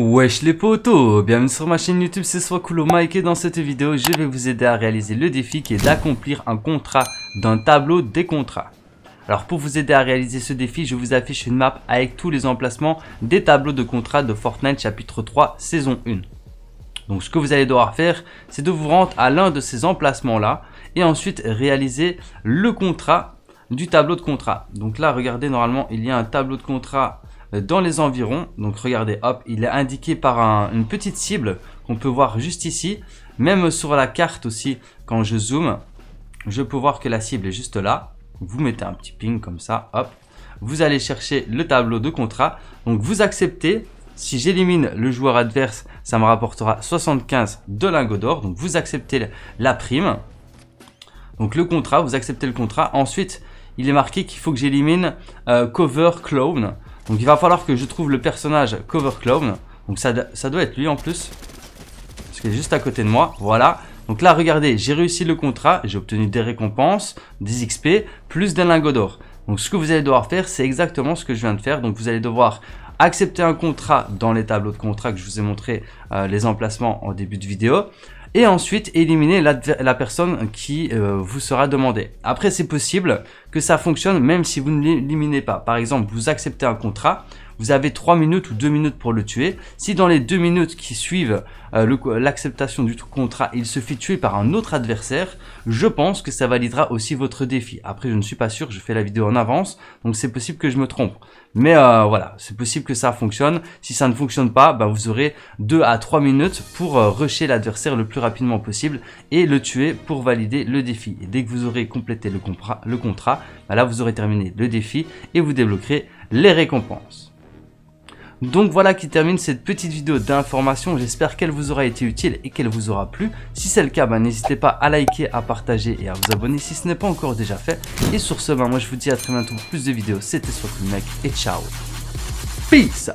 Wesh les potos, bienvenue sur ma chaîne YouTube, c'est Swakulo Mike et dans cette vidéo je vais vous aider à réaliser le défi qui est d'accomplir un contrat d'un tableau des contrats. Alors pour vous aider à réaliser ce défi, je vous affiche une map avec tous les emplacements des tableaux de contrats de Fortnite chapitre 3 saison 1. Donc ce que vous allez devoir faire, c'est de vous rendre à l'un de ces emplacements là et ensuite réaliser le contrat du tableau de contrat. Donc là regardez normalement il y a un tableau de contrat dans les environs. Donc regardez, hop, il est indiqué par une petite cible qu'on peut voir juste ici. Même sur la carte aussi, quand je zoome, je peux voir que la cible est juste là. Vous mettez un petit ping comme ça, hop. Vous allez chercher le tableau de contrat. Donc vous acceptez. Si j'élimine le joueur adverse, ça me rapportera 75 de lingots d'or. Donc vous acceptez la prime. Donc le contrat, vous acceptez le contrat. Ensuite, il est marqué qu'il faut que j'élimine euh, Cover Clone. Donc il va falloir que je trouve le personnage Cover Clown. Donc ça, ça doit être lui en plus. Parce qu'il est juste à côté de moi. Voilà. Donc là, regardez, j'ai réussi le contrat. J'ai obtenu des récompenses, des XP, plus des lingots d'or. Donc ce que vous allez devoir faire, c'est exactement ce que je viens de faire. Donc vous allez devoir accepter un contrat dans les tableaux de contrat que je vous ai montré euh, les emplacements en début de vidéo et ensuite éliminer la, personne qui euh, vous sera demandée. Après, c'est possible que ça fonctionne même si vous ne l'éliminez pas. Par exemple, vous acceptez un contrat, vous avez 3 minutes ou 2 minutes pour le tuer. Si dans les 2 minutes qui suivent euh, l'acceptation du contrat, il se fait tuer par un autre adversaire, je pense que ça validera aussi votre défi. Après, je ne suis pas sûr, je fais la vidéo en avance, donc c'est possible que je me trompe. Mais euh, voilà, c'est possible que ça fonctionne. Si ça ne fonctionne pas, bah, vous aurez 2 à 3 minutes pour euh, rusher l'adversaire le plus rapidement possible et le tuer pour valider le défi. dès que vous aurez complété le contrat, bah là, vous aurez terminé le défi et vous débloquerez les récompenses. Donc voilà qui termine cette petite vidéo d'information, j'espère qu'elle vous aura été utile et qu'elle vous aura plu. Si c'est le cas, bah, n'hésitez pas à liker, à partager et à vous abonner si ce n'est pas encore déjà fait. Et sur ce, bah, moi je vous dis à très bientôt pour plus de vidéos, c'était mec et ciao Peace